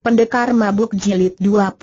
Pendekar Mabuk Jilid 26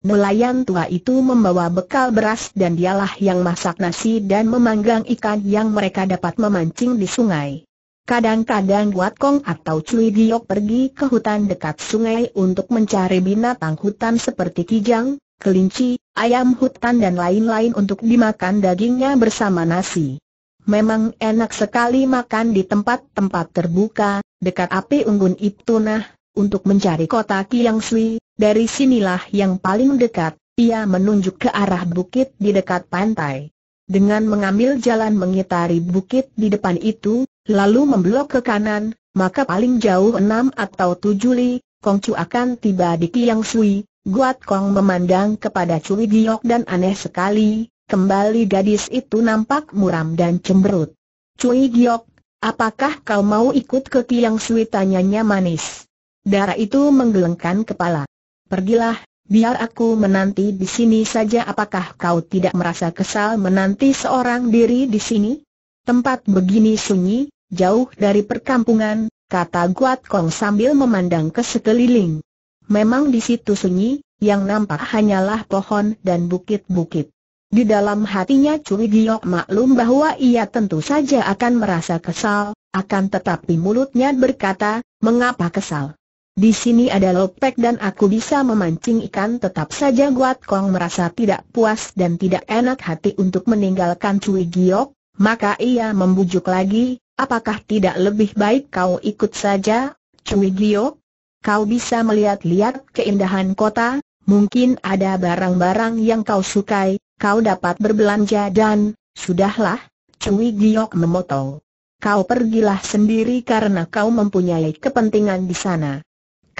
Nelayan tua itu membawa bekal beras dan dialah yang masak nasi dan memanggang ikan yang mereka dapat memancing di sungai. Kadang-kadang Wat Kong atau Cui Giok pergi ke hutan dekat sungai untuk mencari binatang hutan seperti kijang, kelinci, ayam hutan dan lain-lain untuk dimakan dagingnya bersama nasi. Memang enak sekali makan di tempat-tempat terbuka, dekat api unggun itu nah, untuk mencari kota Kiang Sui, dari sinilah yang paling dekat, ia menunjuk ke arah bukit di dekat pantai. Dengan mengambil jalan mengitari bukit di depan itu, lalu memblok ke kanan, maka paling jauh enam atau tujuh li, Kong Chu akan tiba di Kiang Sui. Guat Kong memandang kepada Cui Giok dan aneh sekali, kembali gadis itu nampak muram dan cemberut. Cui Giok, apakah kau mau ikut ke Kiang Sui tanyanya manis? Darah itu menggelengkan kepala. Pergilah, biar aku menanti di sini saja apakah kau tidak merasa kesal menanti seorang diri di sini? Tempat begini sunyi, jauh dari perkampungan, kata Guat Kong sambil memandang ke sekeliling. Memang di situ sunyi, yang nampak hanyalah pohon dan bukit-bukit. Di dalam hatinya Cui Giok maklum bahwa ia tentu saja akan merasa kesal, akan tetapi mulutnya berkata, mengapa kesal? Di sini ada lopek dan aku bisa memancing ikan tetap saja Guat Kong merasa tidak puas dan tidak enak hati untuk meninggalkan Cui Giok, maka ia membujuk lagi, apakah tidak lebih baik kau ikut saja, Cui Giok? Kau bisa melihat-lihat keindahan kota, mungkin ada barang-barang yang kau sukai, kau dapat berbelanja dan, sudahlah, Cui Giok memotong. Kau pergilah sendiri karena kau mempunyai kepentingan di sana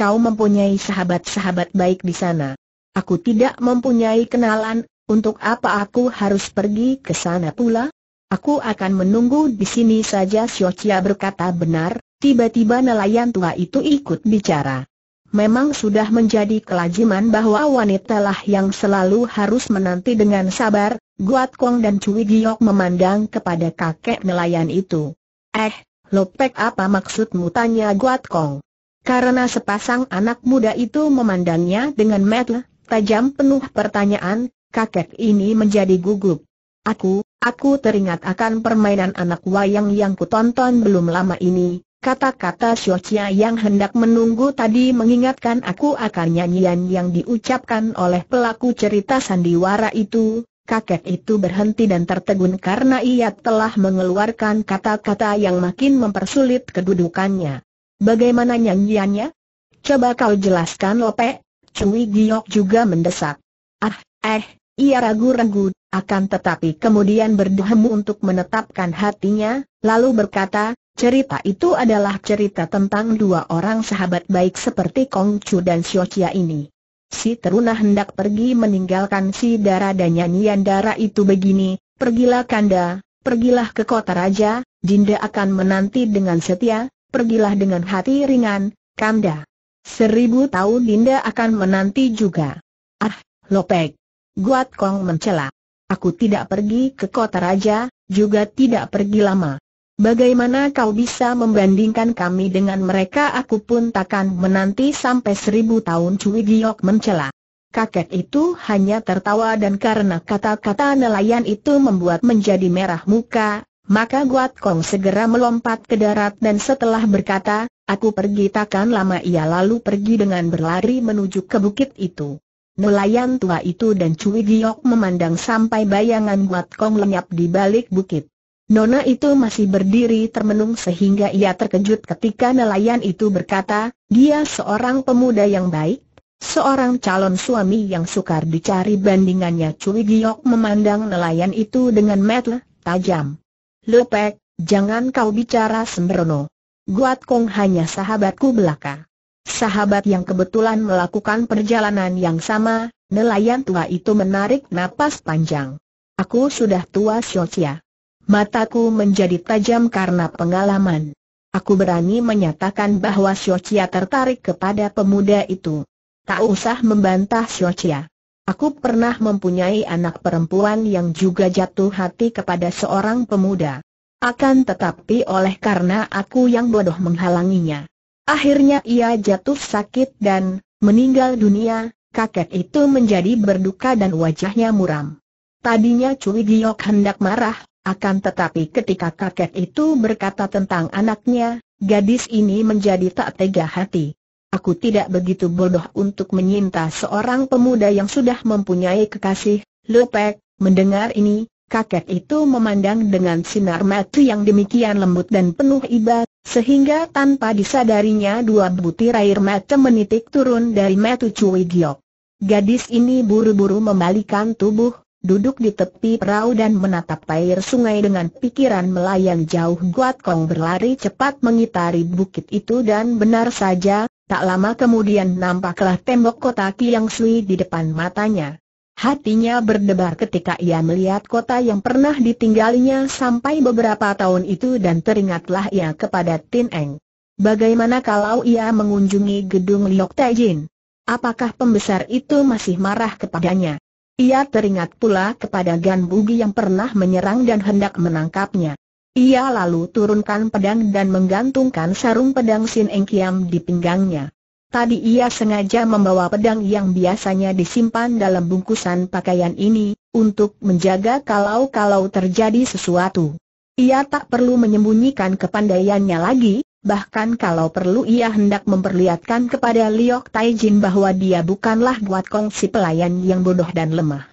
kau mempunyai sahabat-sahabat baik di sana. Aku tidak mempunyai kenalan, untuk apa aku harus pergi ke sana pula? Aku akan menunggu di sini saja Siocia berkata benar, tiba-tiba nelayan tua itu ikut bicara. Memang sudah menjadi kelajiman bahwa wanita lah yang selalu harus menanti dengan sabar, Guat Kong dan Cui Giok memandang kepada kakek nelayan itu. Eh, Lopek apa maksudmu tanya Guat Kong? Karena sepasang anak muda itu memandangnya dengan mata tajam penuh pertanyaan, kakek ini menjadi gugup. Aku, aku teringat akan permainan anak wayang yang kutonton belum lama ini, Kata-kata Xiochia yang hendak menunggu tadi mengingatkan aku akan nyanyian yang diucapkan oleh pelaku cerita sandiwara itu, kakek itu berhenti dan tertegun karena ia telah mengeluarkan kata-kata yang makin mempersulit kedudukannya. Bagaimana nyanyiannya? Coba kau jelaskan Lope. Cui Giok juga mendesak. Ah, eh, ia ragu-ragu, akan tetapi kemudian berdehem untuk menetapkan hatinya, lalu berkata, cerita itu adalah cerita tentang dua orang sahabat baik seperti Kong Chu dan Xiao Chia ini. Si teruna hendak pergi meninggalkan si darah dan nyanyian darah itu begini, pergilah kanda, pergilah ke kota raja, Dinda akan menanti dengan setia, pergilah dengan hati ringan, Kanda. Seribu tahun Dinda akan menanti juga. Ah, Lopek. Guat Kong mencela. Aku tidak pergi ke kota raja, juga tidak pergi lama. Bagaimana kau bisa membandingkan kami dengan mereka aku pun takkan menanti sampai seribu tahun Cui Giok mencela. Kakek itu hanya tertawa dan karena kata-kata nelayan itu membuat menjadi merah muka, maka Guat Kong segera melompat ke darat dan setelah berkata, aku pergi takkan lama ia lalu pergi dengan berlari menuju ke bukit itu. Nelayan tua itu dan Cui Giok memandang sampai bayangan Guat Kong lenyap di balik bukit. Nona itu masih berdiri termenung sehingga ia terkejut ketika nelayan itu berkata, dia seorang pemuda yang baik, seorang calon suami yang sukar dicari bandingannya Cui Giok memandang nelayan itu dengan metel, tajam. Lepek, jangan kau bicara sembrono. Guat Kong hanya sahabatku belaka. Sahabat yang kebetulan melakukan perjalanan yang sama, nelayan tua itu menarik napas panjang. Aku sudah tua Xiaoxia. Mataku menjadi tajam karena pengalaman. Aku berani menyatakan bahwa Xiaoxia tertarik kepada pemuda itu. Tak usah membantah Xiaoxia. Aku pernah mempunyai anak perempuan yang juga jatuh hati kepada seorang pemuda. Akan tetapi oleh karena aku yang bodoh menghalanginya. Akhirnya ia jatuh sakit dan meninggal dunia, kakek itu menjadi berduka dan wajahnya muram. Tadinya Cui Giok hendak marah, akan tetapi ketika kakek itu berkata tentang anaknya, gadis ini menjadi tak tega hati. Aku tidak begitu bodoh untuk menyinta seorang pemuda yang sudah mempunyai kekasih, Lopek, mendengar ini, kakek itu memandang dengan sinar mata yang demikian lembut dan penuh iba, sehingga tanpa disadarinya dua butir air mata menitik turun dari mata Cui Giok. Gadis ini buru-buru membalikan tubuh, duduk di tepi perahu dan menatap air sungai dengan pikiran melayang jauh Guat Kong berlari cepat mengitari bukit itu dan benar saja, Tak lama kemudian nampaklah tembok kota Kiang Sui di depan matanya. Hatinya berdebar ketika ia melihat kota yang pernah ditinggalinya sampai beberapa tahun itu dan teringatlah ia kepada Tin Eng. Bagaimana kalau ia mengunjungi gedung Liok Jin? Apakah pembesar itu masih marah kepadanya? Ia teringat pula kepada Gan Bugi yang pernah menyerang dan hendak menangkapnya. Ia lalu turunkan pedang dan menggantungkan sarung pedang Sin Eng Kiam di pinggangnya. Tadi ia sengaja membawa pedang yang biasanya disimpan dalam bungkusan pakaian ini, untuk menjaga kalau-kalau terjadi sesuatu. Ia tak perlu menyembunyikan kepandaiannya lagi, bahkan kalau perlu ia hendak memperlihatkan kepada Liok Taijin bahwa dia bukanlah buat kongsi pelayan yang bodoh dan lemah.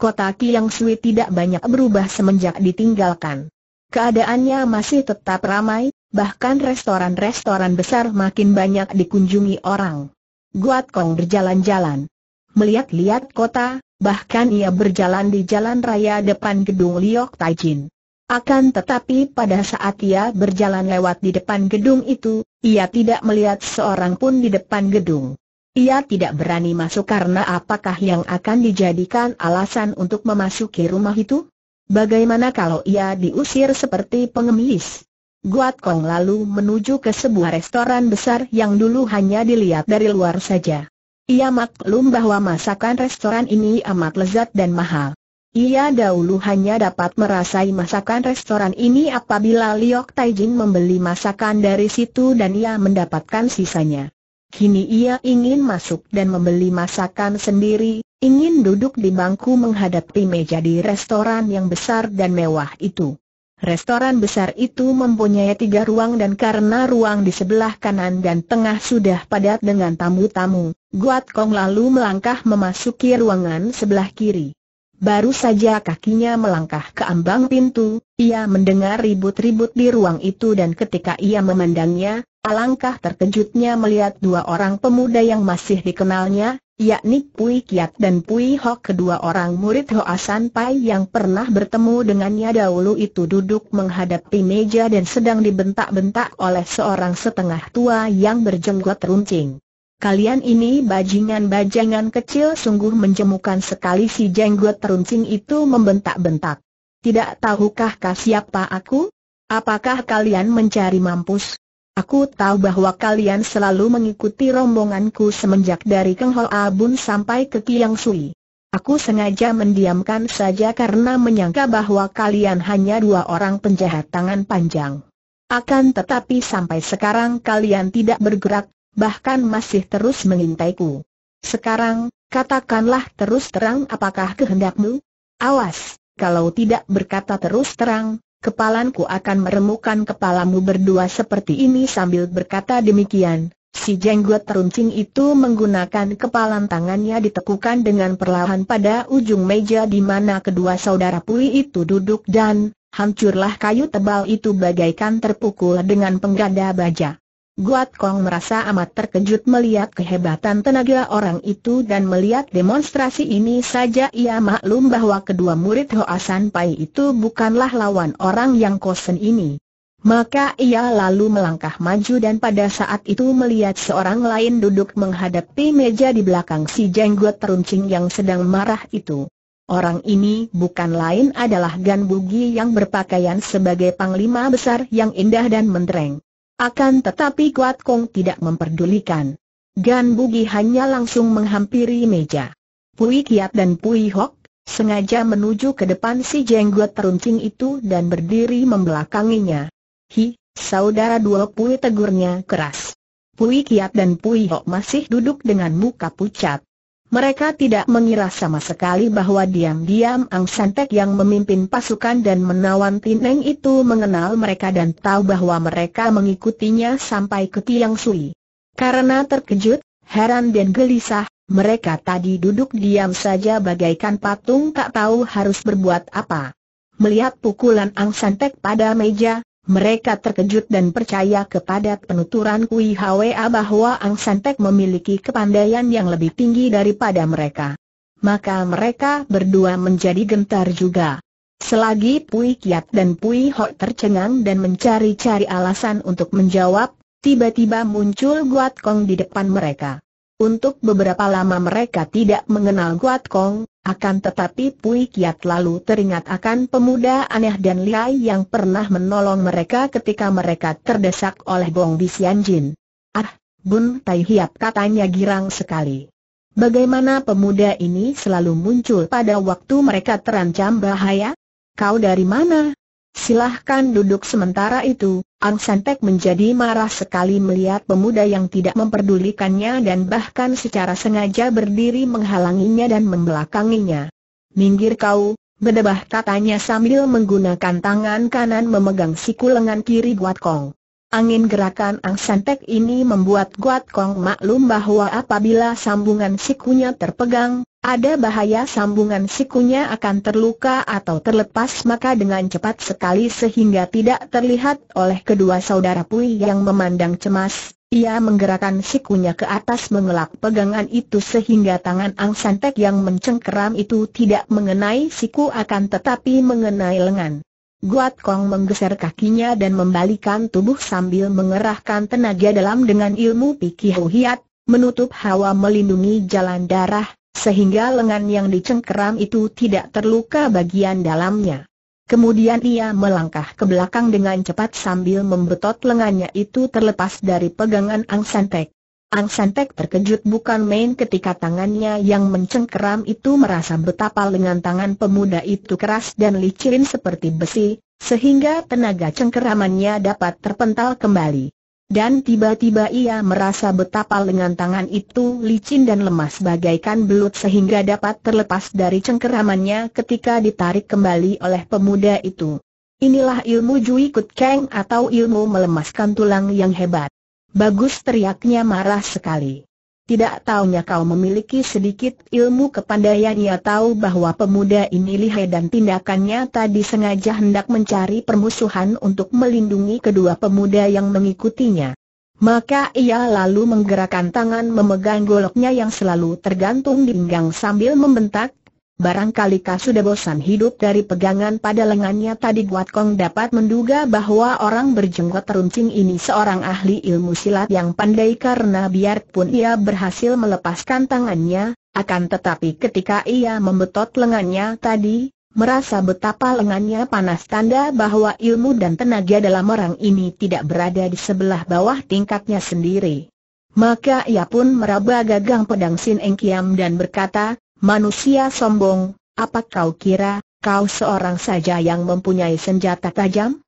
Kota Kiang Sui tidak banyak berubah semenjak ditinggalkan. Keadaannya masih tetap ramai, bahkan restoran-restoran besar makin banyak dikunjungi orang. Guat Kong berjalan-jalan. Melihat-lihat kota, bahkan ia berjalan di jalan raya depan gedung Liok Taijin. Akan tetapi pada saat ia berjalan lewat di depan gedung itu, ia tidak melihat seorang pun di depan gedung. Ia tidak berani masuk karena apakah yang akan dijadikan alasan untuk memasuki rumah itu? Bagaimana kalau ia diusir seperti pengemis? Guat Kong lalu menuju ke sebuah restoran besar yang dulu hanya dilihat dari luar saja. Ia maklum bahwa masakan restoran ini amat lezat dan mahal. Ia dahulu hanya dapat merasai masakan restoran ini apabila Liok Taijin membeli masakan dari situ dan ia mendapatkan sisanya. Kini ia ingin masuk dan membeli masakan sendiri, ingin duduk di bangku menghadapi meja di restoran yang besar dan mewah itu. Restoran besar itu mempunyai tiga ruang dan karena ruang di sebelah kanan dan tengah sudah padat dengan tamu-tamu, Guat Kong lalu melangkah memasuki ruangan sebelah kiri. Baru saja kakinya melangkah ke ambang pintu, ia mendengar ribut-ribut di ruang itu dan ketika ia memandangnya, alangkah terkejutnya melihat dua orang pemuda yang masih dikenalnya, yakni Pui Kiat dan Pui Hok kedua orang murid Hoa San Pai yang pernah bertemu dengannya dahulu itu duduk menghadapi meja dan sedang dibentak-bentak oleh seorang setengah tua yang berjenggot runcing. Kalian ini bajingan-bajingan kecil sungguh menjemukan sekali si jenggot runcing itu membentak-bentak. Tidak tahukah siapa aku? Apakah kalian mencari mampus? Aku tahu bahwa kalian selalu mengikuti rombonganku semenjak dari Keng Hoa Abun sampai ke Kiang Sui. Aku sengaja mendiamkan saja karena menyangka bahwa kalian hanya dua orang penjahat tangan panjang. Akan tetapi sampai sekarang kalian tidak bergerak, bahkan masih terus mengintaiku. Sekarang, katakanlah terus terang apakah kehendakmu? Awas, kalau tidak berkata terus terang, kepalanku akan meremukan kepalamu berdua seperti ini sambil berkata demikian. Si jenggot teruncing itu menggunakan kepalan tangannya ditekukan dengan perlahan pada ujung meja di mana kedua saudara pui itu duduk dan hancurlah kayu tebal itu bagaikan terpukul dengan pengganda baja. Guat Kong merasa amat terkejut melihat kehebatan tenaga orang itu dan melihat demonstrasi ini saja ia maklum bahwa kedua murid Hoa San Pai itu bukanlah lawan orang yang kosen ini. Maka ia lalu melangkah maju dan pada saat itu melihat seorang lain duduk menghadapi meja di belakang si jenggot teruncing yang sedang marah itu. Orang ini bukan lain adalah Gan Bugi yang berpakaian sebagai panglima besar yang indah dan mentereng. Akan tetapi Kuat Kong tidak memperdulikan. Gan Bugi hanya langsung menghampiri meja. Pui Kiat dan Pui Hok sengaja menuju ke depan si jenggot teruncing itu dan berdiri membelakanginya. Hi, saudara dua Pui tegurnya keras. Pui Kiat dan Pui Hok masih duduk dengan muka pucat. Mereka tidak mengira sama sekali bahwa diam-diam Ang Santek yang memimpin pasukan dan menawan Tineng itu mengenal mereka dan tahu bahwa mereka mengikutinya sampai ke Tiang Sui. Karena terkejut, heran dan gelisah, mereka tadi duduk diam saja bagaikan patung tak tahu harus berbuat apa. Melihat pukulan Ang Santek pada meja, mereka terkejut dan percaya kepada penuturan Kui Hwa bahwa Ang Santek memiliki kepandaian yang lebih tinggi daripada mereka. Maka mereka berdua menjadi gentar juga. Selagi Pui Kiat dan Pui Ho tercengang dan mencari-cari alasan untuk menjawab, tiba-tiba muncul Guat Kong di depan mereka. Untuk beberapa lama mereka tidak mengenal Guat Kong, akan tetapi Pui Kiat lalu teringat akan pemuda aneh dan liar yang pernah menolong mereka ketika mereka terdesak oleh Bong Jin. Ah, Bun Tai Hiap katanya girang sekali. Bagaimana pemuda ini selalu muncul pada waktu mereka terancam bahaya? Kau dari mana? Silahkan duduk sementara itu, Ang San menjadi marah sekali melihat pemuda yang tidak memperdulikannya dan bahkan secara sengaja berdiri menghalanginya dan membelakanginya. Minggir kau, bedebah katanya sambil menggunakan tangan kanan memegang siku lengan kiri Guat Kong. Angin gerakan Ang Santek ini membuat Guat Kong maklum bahwa apabila sambungan sikunya terpegang, ada bahaya sambungan sikunya akan terluka atau terlepas maka dengan cepat sekali sehingga tidak terlihat oleh kedua saudara Pui yang memandang cemas, ia menggerakkan sikunya ke atas mengelak pegangan itu sehingga tangan Ang Santek yang mencengkeram itu tidak mengenai siku akan tetapi mengenai lengan. Guat Kong menggeser kakinya dan membalikan tubuh sambil mengerahkan tenaga dalam dengan ilmu Ho hiat, menutup hawa melindungi jalan darah, sehingga lengan yang dicengkeram itu tidak terluka bagian dalamnya. Kemudian ia melangkah ke belakang dengan cepat sambil membetot lengannya itu terlepas dari pegangan Ang Santek. Ang Santek terkejut bukan main ketika tangannya yang mencengkeram itu merasa betapa lengan tangan pemuda itu keras dan licin seperti besi, sehingga tenaga cengkeramannya dapat terpental kembali. Dan tiba-tiba ia merasa betapa lengan tangan itu licin dan lemas bagaikan belut sehingga dapat terlepas dari cengkeramannya ketika ditarik kembali oleh pemuda itu. Inilah ilmu Jui Kut Keng atau ilmu melemaskan tulang yang hebat. Bagus teriaknya marah sekali. Tidak taunya kau memiliki sedikit ilmu kepandaian ia tahu bahwa pemuda ini lihai dan tindakannya tadi sengaja hendak mencari permusuhan untuk melindungi kedua pemuda yang mengikutinya. Maka ia lalu menggerakkan tangan memegang goloknya yang selalu tergantung di pinggang sambil membentak, Barangkali Kau sudah bosan hidup dari pegangan pada lengannya tadi Guat Kong dapat menduga bahwa orang berjenggot runcing ini seorang ahli ilmu silat yang pandai karena biarpun ia berhasil melepaskan tangannya, akan tetapi ketika ia membetot lengannya tadi, merasa betapa lengannya panas tanda bahwa ilmu dan tenaga dalam orang ini tidak berada di sebelah bawah tingkatnya sendiri. Maka ia pun meraba gagang pedang Sin Eng Kiam dan berkata, Manusia sombong, apa kau kira, kau seorang saja yang mempunyai senjata tajam?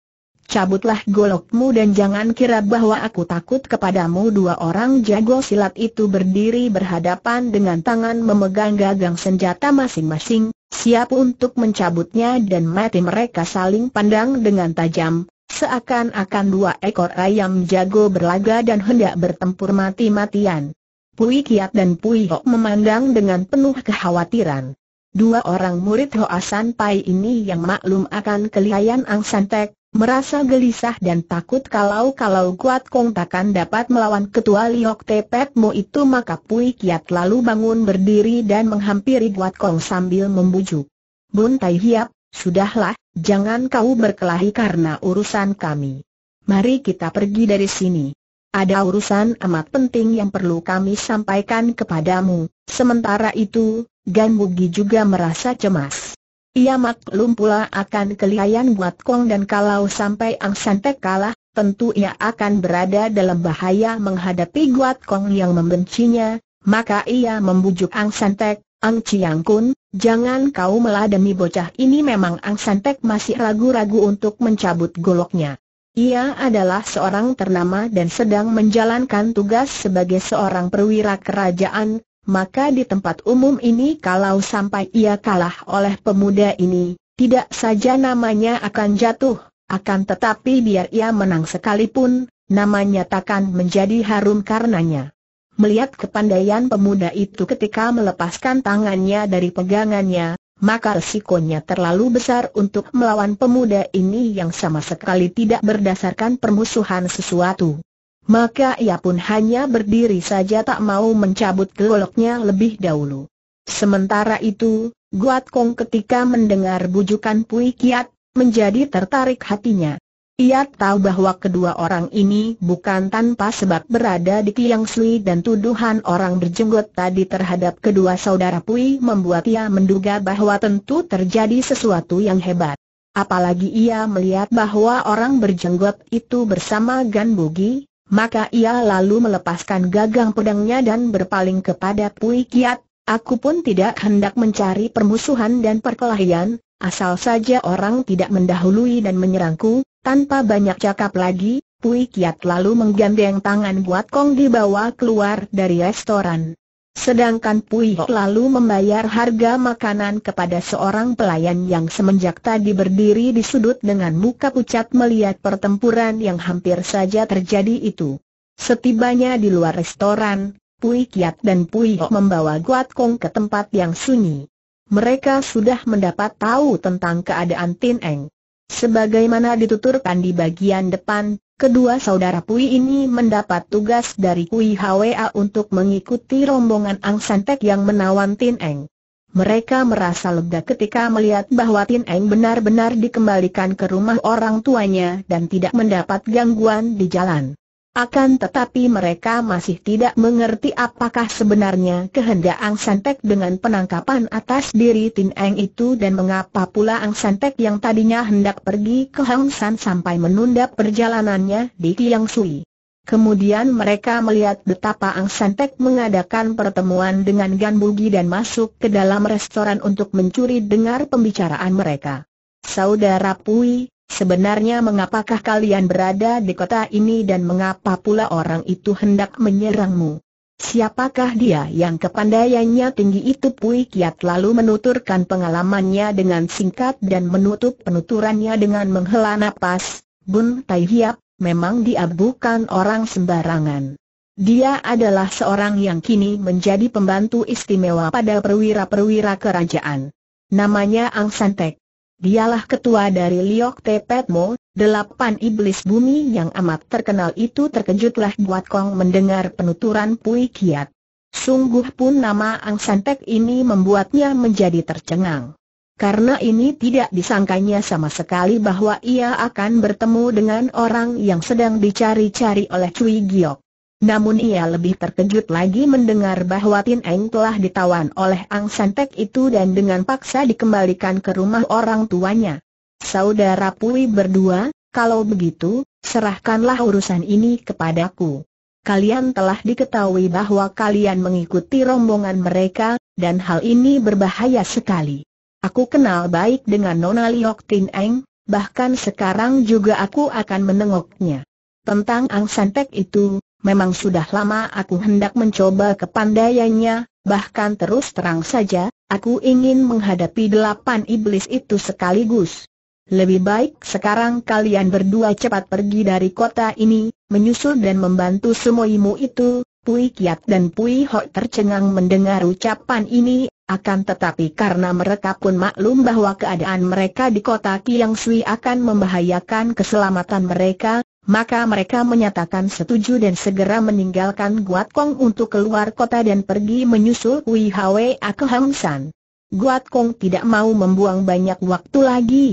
Cabutlah golokmu dan jangan kira bahwa aku takut kepadamu Dua orang jago silat itu berdiri berhadapan dengan tangan memegang gagang senjata masing-masing Siap untuk mencabutnya dan mati mereka saling pandang dengan tajam Seakan-akan dua ekor ayam jago berlaga dan hendak bertempur mati-matian Pui Kiat dan Pui Hok memandang dengan penuh kekhawatiran. Dua orang murid Hoa San Pai ini yang maklum akan kelihayan Ang San Tek, merasa gelisah dan takut kalau-kalau Kuat Kong takkan dapat melawan ketua Liok Tepet Mo itu maka Pui Kiat lalu bangun berdiri dan menghampiri Kuat Kong sambil membujuk. Bun Tai Hiap, sudahlah, jangan kau berkelahi karena urusan kami. Mari kita pergi dari sini. Ada urusan amat penting yang perlu kami sampaikan kepadamu. Sementara itu, Gan Bugi juga merasa cemas. Ia maklum pula akan kelihayan Buat Kong dan kalau sampai Ang Santek kalah, tentu ia akan berada dalam bahaya menghadapi Guat Kong yang membencinya, maka ia membujuk Ang Santek, Ang Chiang Kun, jangan kau meladeni bocah ini memang Ang Santek masih ragu-ragu untuk mencabut goloknya. Ia adalah seorang ternama dan sedang menjalankan tugas sebagai seorang perwira kerajaan, maka di tempat umum ini kalau sampai ia kalah oleh pemuda ini, tidak saja namanya akan jatuh, akan tetapi biar ia menang sekalipun, namanya takkan menjadi harum karenanya. Melihat kepandaian pemuda itu ketika melepaskan tangannya dari pegangannya, maka resikonya terlalu besar untuk melawan pemuda ini yang sama sekali tidak berdasarkan permusuhan sesuatu. Maka ia pun hanya berdiri saja tak mau mencabut goloknya lebih dahulu. Sementara itu, Guat Kong ketika mendengar bujukan Pui Kiat, menjadi tertarik hatinya. Ia tahu bahwa kedua orang ini bukan tanpa sebab berada di Tiang Sui dan tuduhan orang berjenggot tadi terhadap kedua saudara Pui membuat ia menduga bahwa tentu terjadi sesuatu yang hebat. Apalagi ia melihat bahwa orang berjenggot itu bersama Gan Bugi, maka ia lalu melepaskan gagang pedangnya dan berpaling kepada Pui Kiat, aku pun tidak hendak mencari permusuhan dan perkelahian, asal saja orang tidak mendahului dan menyerangku, tanpa banyak cakap lagi, Pui Kiat lalu menggandeng tangan Buat Kong dibawa keluar dari restoran. Sedangkan Pui Ho lalu membayar harga makanan kepada seorang pelayan yang semenjak tadi berdiri di sudut dengan muka pucat melihat pertempuran yang hampir saja terjadi itu. Setibanya di luar restoran, Pui Kiat dan Pui Ho membawa Guat Kong ke tempat yang sunyi. Mereka sudah mendapat tahu tentang keadaan Tin Eng. Sebagaimana dituturkan di bagian depan, kedua saudara Pui ini mendapat tugas dari Kui Hwa untuk mengikuti rombongan Ang Santek yang menawan Tin Eng. Mereka merasa lega ketika melihat bahwa Tin Eng benar-benar dikembalikan ke rumah orang tuanya dan tidak mendapat gangguan di jalan. Akan tetapi mereka masih tidak mengerti apakah sebenarnya kehendak Ang Santek dengan penangkapan atas diri Tin Eng itu dan mengapa pula Ang Santek yang tadinya hendak pergi ke Hang San sampai menunda perjalanannya di Tiang Sui. Kemudian mereka melihat betapa Ang Santek mengadakan pertemuan dengan Gan Bugi dan masuk ke dalam restoran untuk mencuri dengar pembicaraan mereka. Saudara Pui, Sebenarnya mengapakah kalian berada di kota ini dan mengapa pula orang itu hendak menyerangmu? Siapakah dia yang kepandaiannya tinggi itu Pui Kiat lalu menuturkan pengalamannya dengan singkat dan menutup penuturannya dengan menghela napas, Bun Tai Hiap, memang dia bukan orang sembarangan. Dia adalah seorang yang kini menjadi pembantu istimewa pada perwira-perwira kerajaan. Namanya Ang Santek. Dialah ketua dari Liok Tepetmo, delapan iblis bumi yang amat terkenal itu terkejutlah Buat Kong mendengar penuturan Pui Kiat. Sungguh pun nama Ang Santek ini membuatnya menjadi tercengang. Karena ini tidak disangkanya sama sekali bahwa ia akan bertemu dengan orang yang sedang dicari-cari oleh Cui Giok. Namun ia lebih terkejut lagi mendengar bahwa Tin Eng telah ditawan oleh Ang Santek itu dan dengan paksa dikembalikan ke rumah orang tuanya. Saudara Pui berdua, kalau begitu, serahkanlah urusan ini kepadaku. Kalian telah diketahui bahwa kalian mengikuti rombongan mereka, dan hal ini berbahaya sekali. Aku kenal baik dengan Nona Liok Tin Eng, bahkan sekarang juga aku akan menengoknya. Tentang Ang Santek itu, Memang sudah lama aku hendak mencoba kepandaiannya, bahkan terus terang saja, aku ingin menghadapi delapan iblis itu sekaligus. Lebih baik sekarang kalian berdua cepat pergi dari kota ini, menyusul dan membantu semua semuimu itu. Pui Kiat dan Pui Hok tercengang mendengar ucapan ini, akan tetapi karena mereka pun maklum bahwa keadaan mereka di kota Kiang Sui akan membahayakan keselamatan mereka, maka mereka menyatakan setuju dan segera meninggalkan Guat Kong untuk keluar kota dan pergi menyusul Wei Hwa ke Hang San. Guat Kong tidak mau membuang banyak waktu lagi.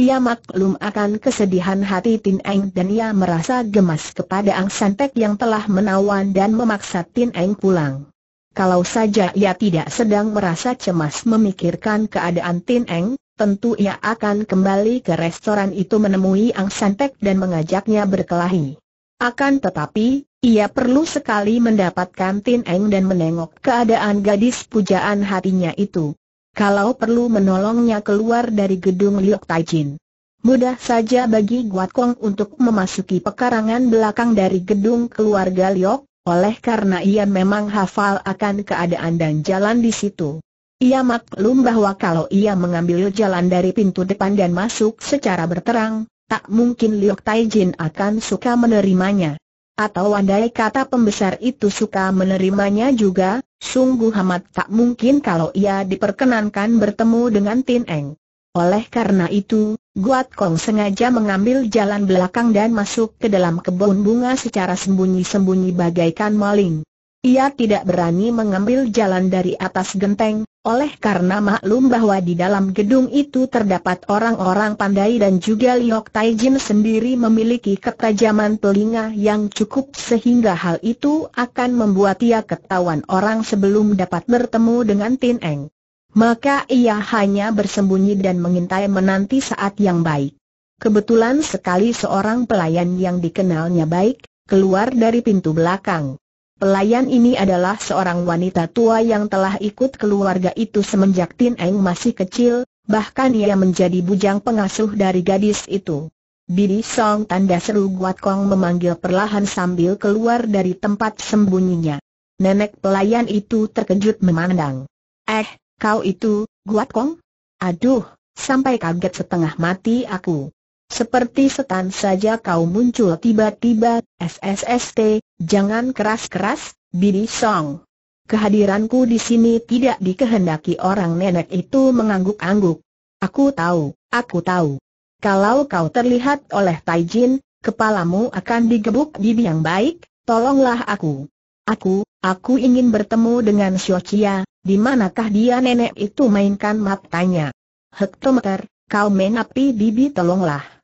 Ia maklum akan kesedihan hati Tin Eng dan ia merasa gemas kepada Ang San Tek yang telah menawan dan memaksa Tin Eng pulang. Kalau saja ia tidak sedang merasa cemas memikirkan keadaan Tin Eng, tentu ia akan kembali ke restoran itu menemui Ang Santek dan mengajaknya berkelahi. Akan tetapi, ia perlu sekali mendapatkan Tin Eng dan menengok keadaan gadis pujaan hatinya itu. Kalau perlu menolongnya keluar dari gedung Liok Taijin. Mudah saja bagi Guat Kong untuk memasuki pekarangan belakang dari gedung keluarga Liok, oleh karena ia memang hafal akan keadaan dan jalan di situ. Ia maklum bahwa kalau ia mengambil jalan dari pintu depan dan masuk secara berterang, tak mungkin Liok Taijin akan suka menerimanya. Atau andai kata pembesar itu suka menerimanya juga, sungguh amat tak mungkin kalau ia diperkenankan bertemu dengan Tin Eng. Oleh karena itu, Guat Kong sengaja mengambil jalan belakang dan masuk ke dalam kebun bunga secara sembunyi-sembunyi bagaikan maling. Ia tidak berani mengambil jalan dari atas genteng, oleh karena maklum bahwa di dalam gedung itu terdapat orang-orang pandai dan juga Liok Taijin sendiri memiliki ketajaman telinga yang cukup sehingga hal itu akan membuat ia ketahuan orang sebelum dapat bertemu dengan Tin Eng. Maka ia hanya bersembunyi dan mengintai menanti saat yang baik. Kebetulan sekali seorang pelayan yang dikenalnya baik, keluar dari pintu belakang. Pelayan ini adalah seorang wanita tua yang telah ikut keluarga itu semenjak Tin Eng masih kecil, bahkan ia menjadi bujang pengasuh dari gadis itu. Bidi Song tanda seru Guat Kong memanggil perlahan sambil keluar dari tempat sembunyinya. Nenek pelayan itu terkejut memandang. Eh, kau itu, Guat Kong? Aduh, sampai kaget setengah mati aku. Seperti setan saja kau muncul tiba-tiba, SSST, jangan keras-keras, Bibi Song. Kehadiranku di sini tidak dikehendaki orang nenek itu mengangguk-angguk. Aku tahu, aku tahu. Kalau kau terlihat oleh Taijin, kepalamu akan digebuk bibi yang baik, tolonglah aku. Aku, aku ingin bertemu dengan Xiochia, di manakah dia nenek itu mainkan matanya. Hektometer, kau menapi bibi tolonglah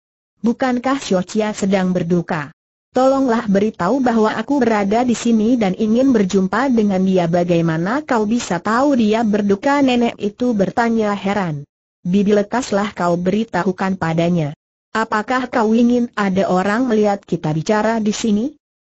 bukankah Xiaoqia sedang berduka? Tolonglah beritahu bahwa aku berada di sini dan ingin berjumpa dengan dia bagaimana kau bisa tahu dia berduka nenek itu bertanya heran. Bibi lekaslah kau beritahukan padanya. Apakah kau ingin ada orang melihat kita bicara di sini?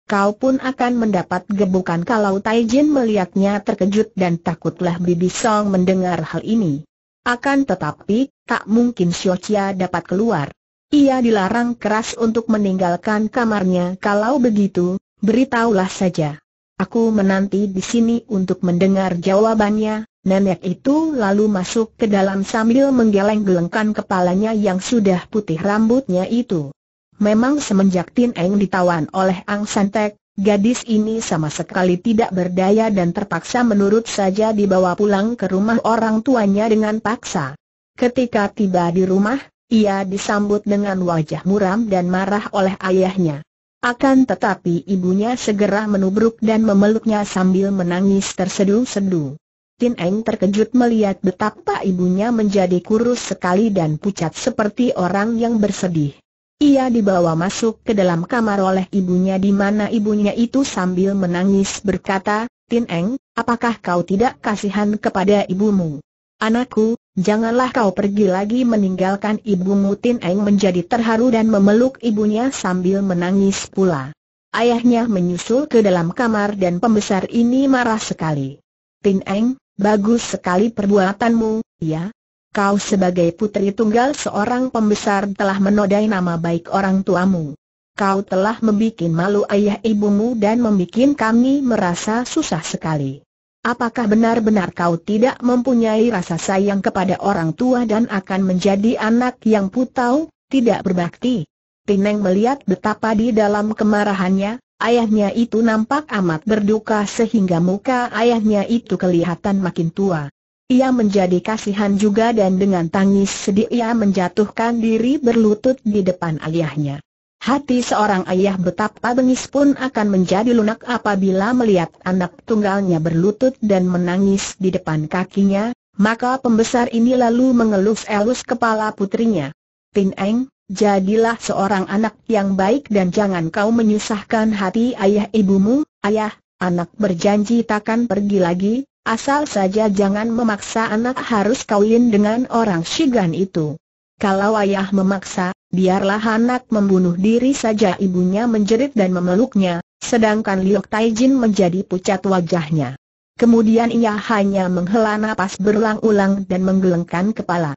Kau pun akan mendapat gebukan kalau Taijin melihatnya terkejut dan takutlah Bibi Song mendengar hal ini. Akan tetapi, tak mungkin Xiaoqia dapat keluar. Ia dilarang keras untuk meninggalkan kamarnya kalau begitu, beritahulah saja. Aku menanti di sini untuk mendengar jawabannya, nenek itu lalu masuk ke dalam sambil menggeleng-gelengkan kepalanya yang sudah putih rambutnya itu. Memang semenjak Tin Eng ditawan oleh Ang Santek, Gadis ini sama sekali tidak berdaya dan terpaksa menurut saja dibawa pulang ke rumah orang tuanya dengan paksa. Ketika tiba di rumah, ia disambut dengan wajah muram dan marah oleh ayahnya. Akan tetapi ibunya segera menubruk dan memeluknya sambil menangis tersedu-sedu. Tin Eng terkejut melihat betapa ibunya menjadi kurus sekali dan pucat seperti orang yang bersedih. Ia dibawa masuk ke dalam kamar oleh ibunya di mana ibunya itu sambil menangis berkata, Tin Eng, apakah kau tidak kasihan kepada ibumu? Anakku, Janganlah kau pergi lagi meninggalkan ibumu Tin Eng menjadi terharu dan memeluk ibunya sambil menangis pula. Ayahnya menyusul ke dalam kamar dan pembesar ini marah sekali. Tin Eng, bagus sekali perbuatanmu, ya. Kau sebagai putri tunggal seorang pembesar telah menodai nama baik orang tuamu. Kau telah membuat malu ayah ibumu dan membuat kami merasa susah sekali. Apakah benar-benar kau tidak mempunyai rasa sayang kepada orang tua dan akan menjadi anak yang putau, tidak berbakti? Pineng melihat betapa di dalam kemarahannya, ayahnya itu nampak amat berduka sehingga muka ayahnya itu kelihatan makin tua. Ia menjadi kasihan juga dan dengan tangis sedih ia menjatuhkan diri berlutut di depan ayahnya. Hati seorang ayah betapa bengis pun akan menjadi lunak apabila melihat anak tunggalnya berlutut dan menangis di depan kakinya, maka pembesar ini lalu mengelus-elus kepala putrinya. Tin Eng, jadilah seorang anak yang baik dan jangan kau menyusahkan hati ayah ibumu, ayah, anak berjanji takkan pergi lagi, asal saja jangan memaksa anak harus kawin dengan orang Shigan itu. Kalau ayah memaksa, biarlah anak membunuh diri saja ibunya menjerit dan memeluknya, sedangkan Liok Taijin menjadi pucat wajahnya. Kemudian ia hanya menghela napas berulang-ulang dan menggelengkan kepala.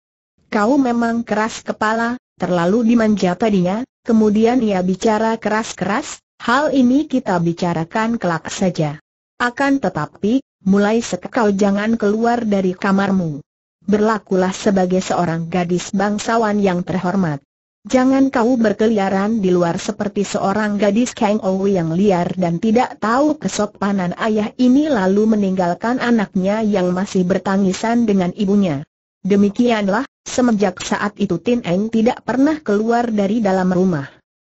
Kau memang keras kepala, terlalu dimanja tadinya, kemudian ia bicara keras-keras, hal ini kita bicarakan kelak saja. Akan tetapi, mulai sekekau jangan keluar dari kamarmu. Berlakulah sebagai seorang gadis bangsawan yang terhormat. Jangan kau berkeliaran di luar seperti seorang gadis Kang Ou yang liar dan tidak tahu kesopanan ayah ini lalu meninggalkan anaknya yang masih bertangisan dengan ibunya. Demikianlah, semenjak saat itu Tin Eng tidak pernah keluar dari dalam rumah.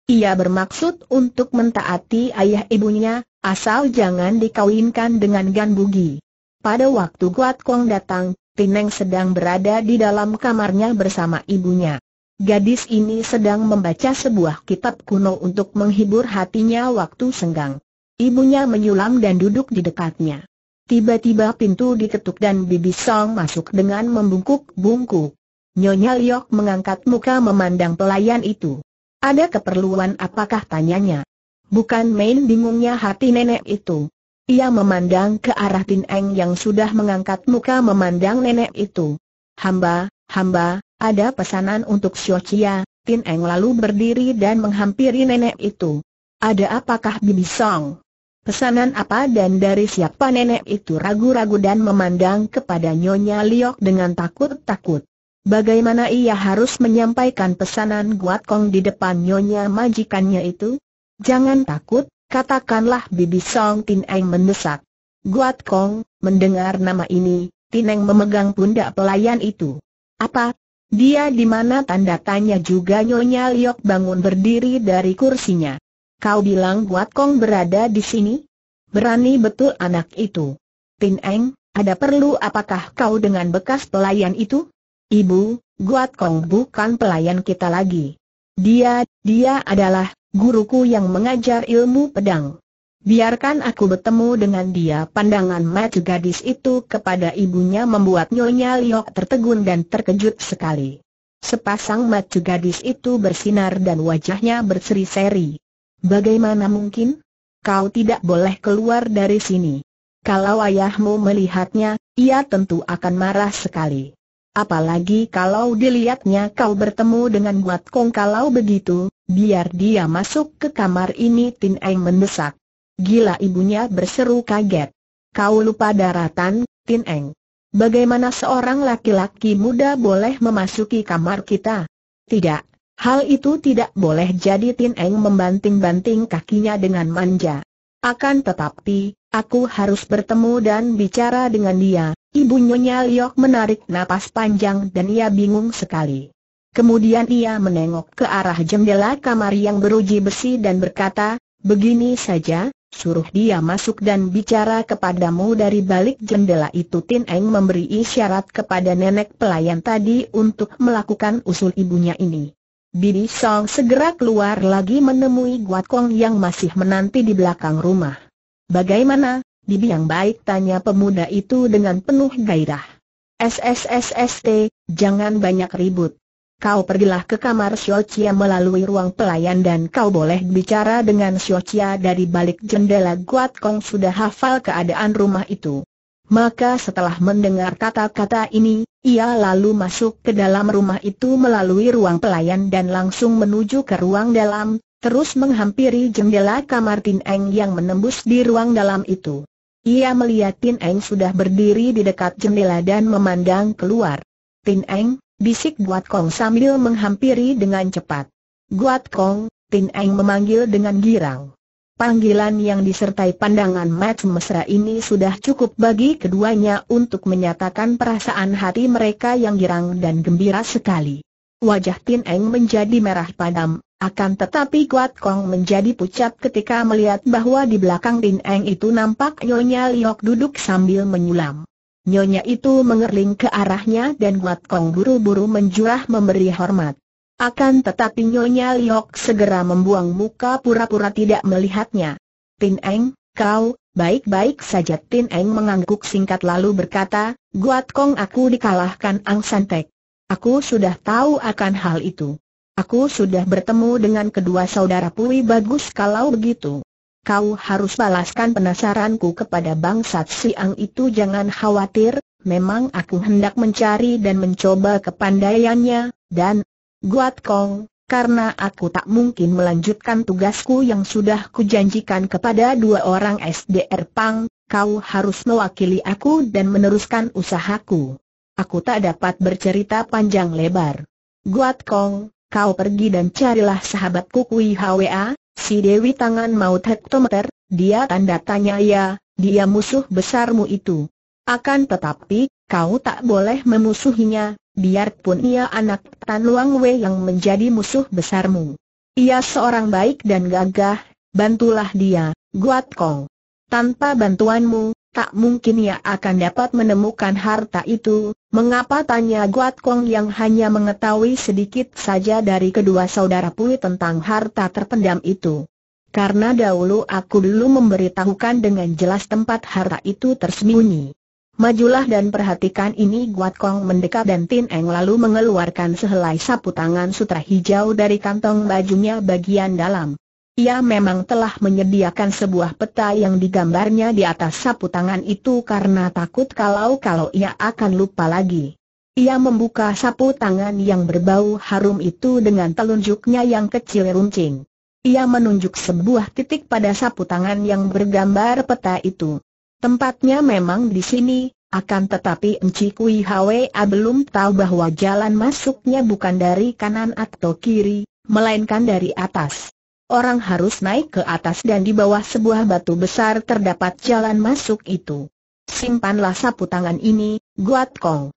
Ia bermaksud untuk mentaati ayah ibunya, asal jangan dikawinkan dengan Gan Bugi. Pada waktu Guat Kong datang, Tin Eng sedang berada di dalam kamarnya bersama ibunya. Gadis ini sedang membaca sebuah kitab kuno untuk menghibur hatinya waktu senggang. Ibunya menyulam dan duduk di dekatnya. Tiba-tiba pintu diketuk dan Bibi Song masuk dengan membungkuk-bungkuk. Nyonya Liok mengangkat muka memandang pelayan itu. Ada keperluan apakah tanyanya? Bukan main bingungnya hati nenek itu. Ia memandang ke arah Tin Eng yang sudah mengangkat muka memandang nenek itu. Hamba, hamba, ada pesanan untuk Chia, Tin Eng lalu berdiri dan menghampiri nenek itu. Ada apakah Bibi Song? Pesanan apa dan dari siapa nenek itu ragu-ragu dan memandang kepada Nyonya Liok dengan takut-takut. Bagaimana ia harus menyampaikan pesanan Guat Kong di depan Nyonya majikannya itu? Jangan takut, katakanlah Bibi Song Tin Eng mendesak. Guat Kong, mendengar nama ini, Tin Eng memegang pundak pelayan itu. Apa, dia di mana tanda tanya juga Nyonya Liok bangun berdiri dari kursinya. Kau bilang Guat Kong berada di sini? Berani betul anak itu. Tin Eng, ada perlu apakah kau dengan bekas pelayan itu? Ibu, Guat Kong bukan pelayan kita lagi. Dia, dia adalah guruku yang mengajar ilmu pedang. Biarkan aku bertemu dengan dia pandangan mata gadis itu kepada ibunya membuat Nyonya Liok tertegun dan terkejut sekali. Sepasang mata gadis itu bersinar dan wajahnya berseri-seri. Bagaimana mungkin? Kau tidak boleh keluar dari sini. Kalau ayahmu melihatnya, ia tentu akan marah sekali. Apalagi kalau dilihatnya kau bertemu dengan buat Kong kalau begitu, biar dia masuk ke kamar ini Tin Eng mendesak. Gila ibunya berseru kaget. Kau lupa daratan, Tin Eng. Bagaimana seorang laki-laki muda boleh memasuki kamar kita? Tidak, hal itu tidak boleh jadi Tin Eng membanting-banting kakinya dengan manja. Akan tetapi, aku harus bertemu dan bicara dengan dia. Ibu Nyonya Liok menarik napas panjang dan ia bingung sekali. Kemudian ia menengok ke arah jendela kamar yang beruji besi dan berkata, Begini saja, suruh dia masuk dan bicara kepadamu dari balik jendela itu Tin Eng memberi isyarat kepada nenek pelayan tadi untuk melakukan usul ibunya ini. Bibi Song segera keluar lagi menemui Guat Kong yang masih menanti di belakang rumah. Bagaimana, Bibi yang baik tanya pemuda itu dengan penuh gairah. SSSST, e, jangan banyak ribut. Kau pergilah ke kamar Xiochia melalui ruang pelayan dan kau boleh bicara dengan Xiochia dari balik jendela Guat Kong sudah hafal keadaan rumah itu. Maka setelah mendengar kata-kata ini, ia lalu masuk ke dalam rumah itu melalui ruang pelayan dan langsung menuju ke ruang dalam, terus menghampiri jendela kamar Tin Eng yang menembus di ruang dalam itu. Ia melihat Tin Eng sudah berdiri di dekat jendela dan memandang keluar. Tin Eng, Bisik Guat Kong sambil menghampiri dengan cepat. Guat Kong, Tin Eng memanggil dengan girang. Panggilan yang disertai pandangan mat mesra ini sudah cukup bagi keduanya untuk menyatakan perasaan hati mereka yang girang dan gembira sekali. Wajah Tin Eng menjadi merah padam, akan tetapi Guat Kong menjadi pucat ketika melihat bahwa di belakang Tin Eng itu nampak Nyonya Liok duduk sambil menyulam. Nyonya itu mengerling ke arahnya dan Guat Kong buru-buru menjurah memberi hormat. Akan tetapi Nyonya Liok segera membuang muka pura-pura tidak melihatnya. Tin Eng, kau, baik-baik saja Tin Eng mengangguk singkat lalu berkata, Guat Kong aku dikalahkan Ang Santek. Aku sudah tahu akan hal itu. Aku sudah bertemu dengan kedua saudara Pui bagus kalau begitu kau harus balaskan penasaranku kepada bangsat siang itu jangan khawatir, memang aku hendak mencari dan mencoba kepandaiannya, dan Guat Kong, karena aku tak mungkin melanjutkan tugasku yang sudah kujanjikan kepada dua orang SDR Pang, kau harus mewakili aku dan meneruskan usahaku. Aku tak dapat bercerita panjang lebar. Guat Kong, kau pergi dan carilah sahabatku Kui Hwa, si Dewi Tangan Maut Hektometer, dia tanda tanya ya, dia musuh besarmu itu. Akan tetapi, kau tak boleh memusuhinya, biarpun ia anak Tan Luang Wei yang menjadi musuh besarmu. Ia seorang baik dan gagah, bantulah dia, Guat Kong. Tanpa bantuanmu, tak mungkin ia akan dapat menemukan harta itu, mengapa tanya Guat Kong yang hanya mengetahui sedikit saja dari kedua saudara Pui tentang harta terpendam itu. Karena dahulu aku dulu memberitahukan dengan jelas tempat harta itu tersembunyi. Majulah dan perhatikan ini Guat Kong mendekat dan Tin Eng lalu mengeluarkan sehelai sapu tangan sutra hijau dari kantong bajunya bagian dalam. Ia memang telah menyediakan sebuah peta yang digambarnya di atas sapu tangan itu karena takut kalau-kalau ia akan lupa lagi. Ia membuka sapu tangan yang berbau harum itu dengan telunjuknya yang kecil runcing. Ia menunjuk sebuah titik pada sapu tangan yang bergambar peta itu. Tempatnya memang di sini, akan tetapi Enci Kui Hwa belum tahu bahwa jalan masuknya bukan dari kanan atau kiri, melainkan dari atas orang harus naik ke atas dan di bawah sebuah batu besar terdapat jalan masuk itu. Simpanlah sapu tangan ini, Guat Kong.